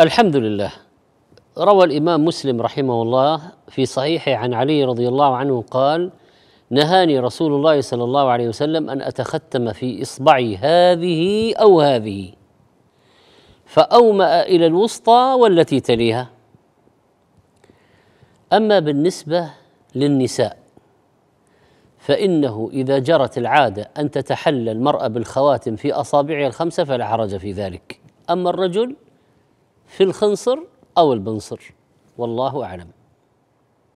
الحمد لله روى الامام مسلم رحمه الله في صحيحه عن علي رضي الله عنه قال نهاني رسول الله صلى الله عليه وسلم ان اتختم في اصبعي هذه او هذه فاوما الى الوسطى والتي تليها اما بالنسبه للنساء فانه اذا جرت العاده ان تتحلى المراه بالخواتم في اصابعها الخمسه فلا حرج في ذلك اما الرجل في الخنصر أو البنصر والله أعلم